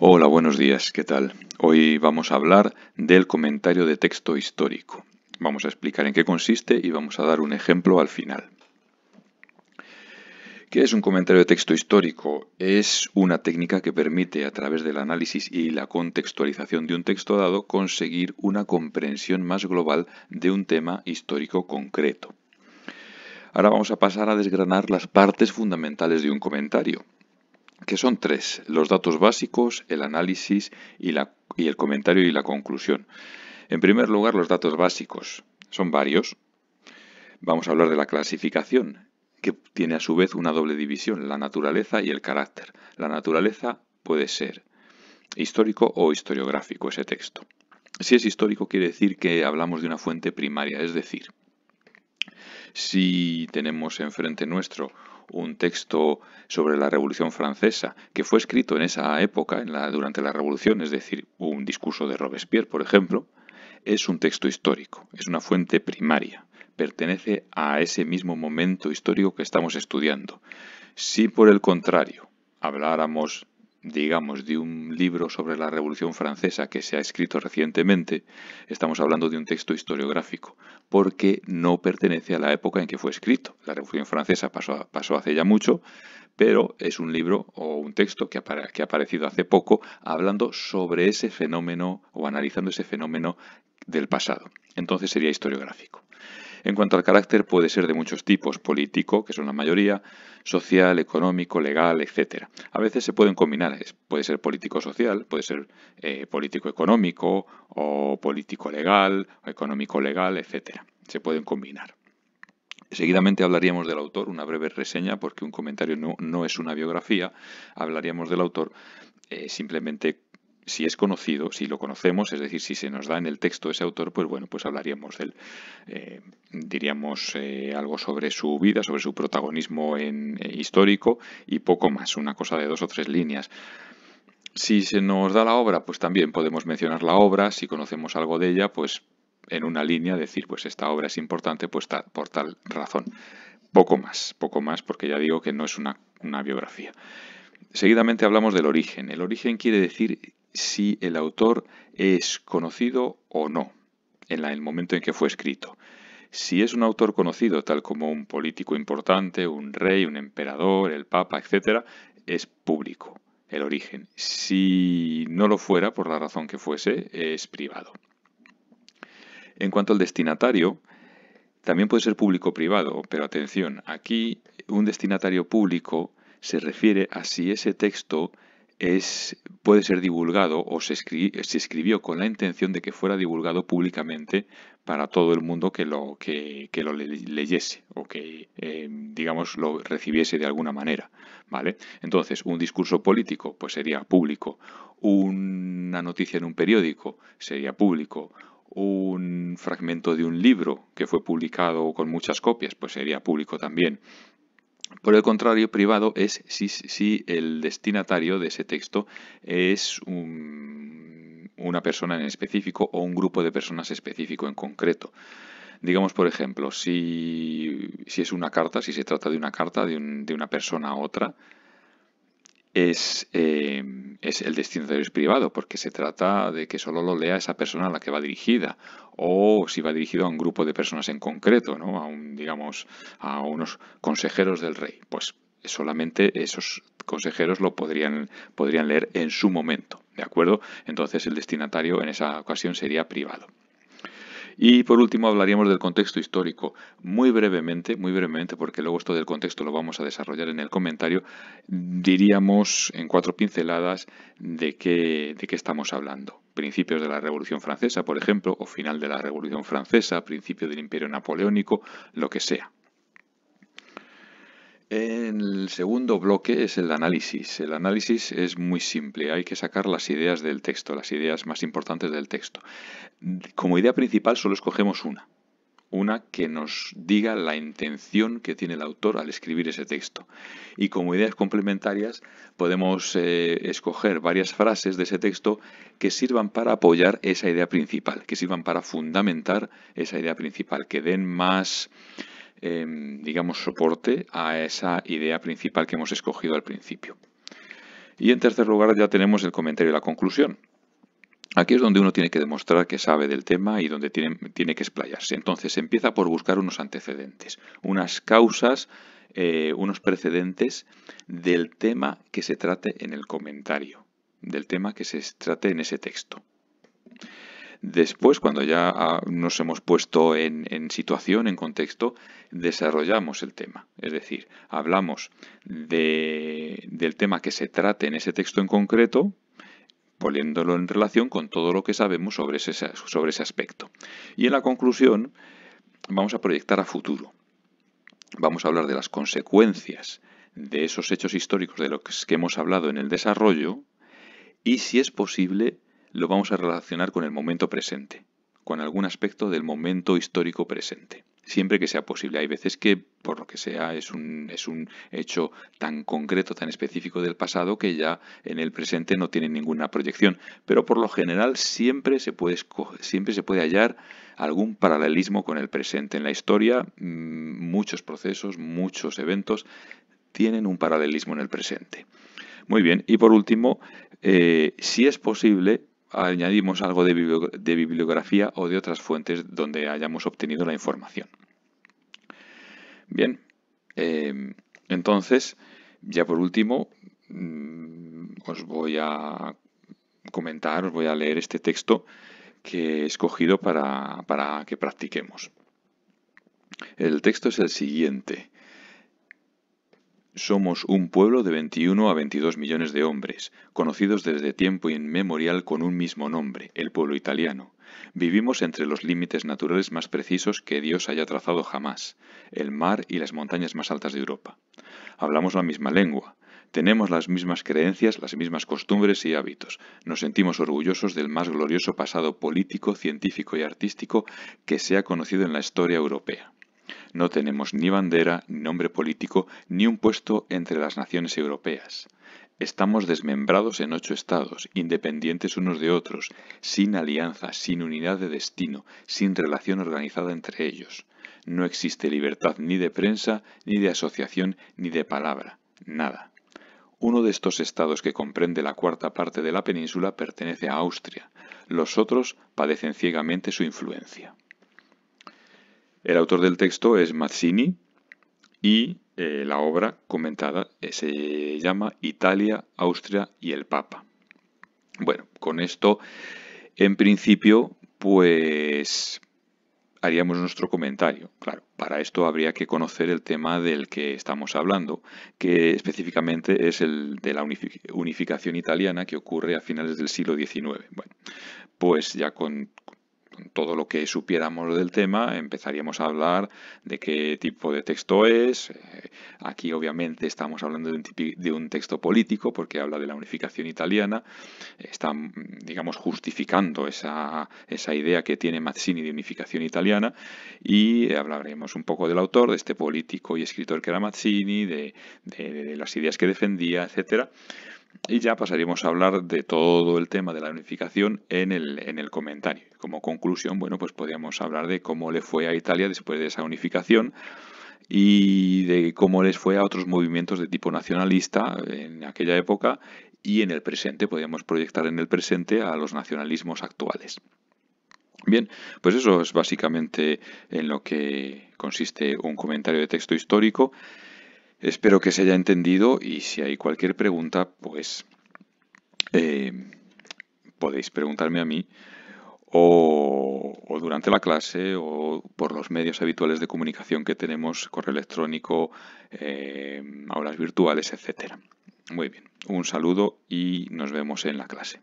Hola, buenos días, ¿qué tal? Hoy vamos a hablar del comentario de texto histórico. Vamos a explicar en qué consiste y vamos a dar un ejemplo al final. ¿Qué es un comentario de texto histórico? Es una técnica que permite, a través del análisis y la contextualización de un texto dado, conseguir una comprensión más global de un tema histórico concreto. Ahora vamos a pasar a desgranar las partes fundamentales de un comentario que son tres, los datos básicos, el análisis y, y el comentario y la conclusión. En primer lugar, los datos básicos. Son varios. Vamos a hablar de la clasificación, que tiene a su vez una doble división, la naturaleza y el carácter. La naturaleza puede ser histórico o historiográfico ese texto. Si es histórico quiere decir que hablamos de una fuente primaria, es decir, si tenemos enfrente nuestro un texto sobre la Revolución Francesa, que fue escrito en esa época, en la, durante la Revolución, es decir, un discurso de Robespierre, por ejemplo, es un texto histórico, es una fuente primaria, pertenece a ese mismo momento histórico que estamos estudiando. Si por el contrario habláramos digamos, de un libro sobre la Revolución Francesa que se ha escrito recientemente, estamos hablando de un texto historiográfico, porque no pertenece a la época en que fue escrito. La Revolución Francesa pasó, hace ya mucho, pero es un libro o un texto que, que ha aparecido hace poco hablando sobre ese fenómeno o analizando ese fenómeno del pasado. Entonces sería historiográfico. En cuanto al carácter, puede ser de muchos tipos, político, que son la mayoría, social, económico, legal, etc. A veces se pueden combinar, puede ser político-social, puede ser eh, político-económico o político-legal, económico-legal, etc. Se pueden combinar. Seguidamente hablaríamos del autor, una breve reseña, porque un comentario no, es una biografía. Hablaríamos del autor eh, simplemente si es conocido, si lo conocemos, es decir, si se nos da en el texto ese autor, pues bueno, pues hablaríamos de él. Eh, diríamos eh, algo sobre su vida, sobre su protagonismo en, eh, histórico y poco más, una cosa de dos o tres líneas. Si se nos da la obra, pues también podemos mencionar la obra, si conocemos algo de ella, pues en una línea decir, pues esta obra es importante pues por tal razón. Poco más, poco más, porque ya digo que no es una, una biografía. Seguidamente hablamos del origen. El origen quiere decir si el autor es conocido o no en el momento en que fue escrito. Si es un autor conocido, tal como un político importante, un rey, un emperador, el papa, etc., es público el origen. Si no lo fuera, por la razón que fuese, es privado. En cuanto al destinatario, también puede ser público o privado, pero atención, aquí un destinatario público se refiere a si ese texto es, puede ser divulgado o se, escribió con la intención de que fuera divulgado públicamente para todo el mundo que lo, que, lo leyese o que, em, digamos, lo recibiese de alguna manera. ¿vale? Entonces, un discurso político pues sería público, una noticia en un periódico sería público, un fragmento de un libro que fue publicado con muchas copias, pues sería público también. Por el contrario, privado es si, el destinatario de ese texto es una persona en específico o un grupo de personas específico en concreto. Digamos, por ejemplo, si, es una carta, si se trata de una carta de, de una persona a otra, es, em, es el destinatario es privado, porque se trata de que solo lo lea esa persona a la que va dirigida, o si va dirigido a un grupo de personas en concreto, ¿no? a un, digamos, a unos consejeros del rey. Pues solamente esos consejeros lo podrían, podrían leer en su momento. ¿De acuerdo? Entonces el destinatario en esa ocasión sería privado. Y por último hablaríamos del contexto histórico, muy brevemente, muy brevemente, porque luego esto del contexto lo vamos a desarrollar en el comentario, diríamos en cuatro pinceladas de qué, de qué estamos hablando. Principios de la Revolución Francesa, por ejemplo, o final de la Revolución Francesa, principio del Imperio Napoleónico, lo que sea el segundo bloque es el análisis. El análisis es muy simple, hay que sacar las ideas del texto, las ideas más importantes del texto. Como idea principal solo escogemos una, una que nos diga la intención que tiene el autor al escribir ese texto. Y como ideas complementarias podemos eh, escoger varias frases de ese texto que sirvan para apoyar esa idea principal, que sirvan para fundamentar esa idea principal, que den más Em, digamos, soporte a esa idea principal que hemos escogido al principio. Y en tercer lugar ya tenemos el comentario y la conclusión. Aquí es donde uno tiene que demostrar que sabe del tema y donde tiene, tiene que explayarse. Entonces empieza por buscar unos antecedentes, unas causas, eh, unos precedentes del tema que se trate en el comentario, del tema que se trate en ese texto. Después, cuando ya ah, nos hemos puesto en, situación, en contexto, desarrollamos el tema. Es decir, hablamos del tema que se trate en ese texto en concreto, poniéndolo en relación con todo lo que sabemos sobre ese aspecto. Y en la conclusión, vamos a proyectar a futuro. Vamos a hablar de las consecuencias de esos hechos históricos de los que hemos hablado en el desarrollo y, si es posible, lo vamos a relacionar con el momento presente, con algún aspecto del momento histórico presente, siempre que sea posible. Hay veces que, por lo que sea, es un, es un hecho tan concreto, tan específico del pasado que ya en el presente no tiene ninguna proyección, pero por lo general siempre se puede, siempre se puede hallar algún paralelismo con el presente. En la historia, mm, muchos procesos, muchos eventos tienen un paralelismo en el presente. Muy bien, y por último, eh, si es posible, añadimos algo de, bibliografía o de otras fuentes donde hayamos obtenido la información. Bien, em, entonces, ya por último, mm, os voy a comentar, os voy a leer este texto que he escogido para que practiquemos. El texto es el siguiente. Somos un pueblo de 21 a 22 millones de hombres, conocidos desde tiempo inmemorial con un mismo nombre, el pueblo italiano. Vivimos entre los límites naturales más precisos que Dios haya trazado jamás, el mar y las montañas más altas de Europa. Hablamos la misma lengua, tenemos las mismas creencias, las mismas costumbres y hábitos. Nos sentimos orgullosos del más glorioso pasado político, científico y artístico que se ha conocido en la historia europea. No tenemos ni bandera, ni nombre político, ni un puesto entre las naciones europeas. Estamos desmembrados en ocho estados, independientes unos de otros, sin alianza, sin unidad de destino, sin relación organizada entre ellos. No existe libertad ni de prensa, ni de asociación, ni de palabra. Nada. Uno de estos estados que comprende la cuarta parte de la península pertenece a Austria. Los otros padecen ciegamente su influencia. El autor del texto es Mazzini y eh, la obra comentada eh, se llama Italia, Austria y el Papa. Bueno, con esto, en principio, pues haríamos nuestro comentario. Claro, para esto habría que conocer el tema del que estamos hablando, que específicamente es el de la unificación italiana que ocurre a finales del siglo XIX. Bueno, pues ya con todo lo que supiéramos del tema, empezaríamos a hablar de qué tipo de texto es. Eh, aquí obviamente estamos hablando de un, texto político porque habla de la unificación italiana. Están, digamos, justificando esa, idea que tiene Mazzini de unificación italiana y hablaremos un poco del autor, de este político y escritor que era Mazzini, de, de las ideas que defendía, etcétera. Y ya pasaríamos a hablar de todo el tema de la unificación en el, en el comentario. Como conclusión, bueno, pues podríamos hablar de cómo le fue a Italia después de esa unificación y de cómo les fue a otros movimientos de tipo nacionalista en aquella época y en el presente, podríamos proyectar en el presente a los nacionalismos actuales. Bien, pues eso es básicamente en lo que consiste un comentario de texto histórico. Espero que se haya entendido y si hay cualquier pregunta, pues eh, podéis preguntarme a mí o, durante la clase o por los medios habituales de comunicación que tenemos, correo electrónico, eh, aulas virtuales, etc. Muy bien, un saludo y nos vemos en la clase.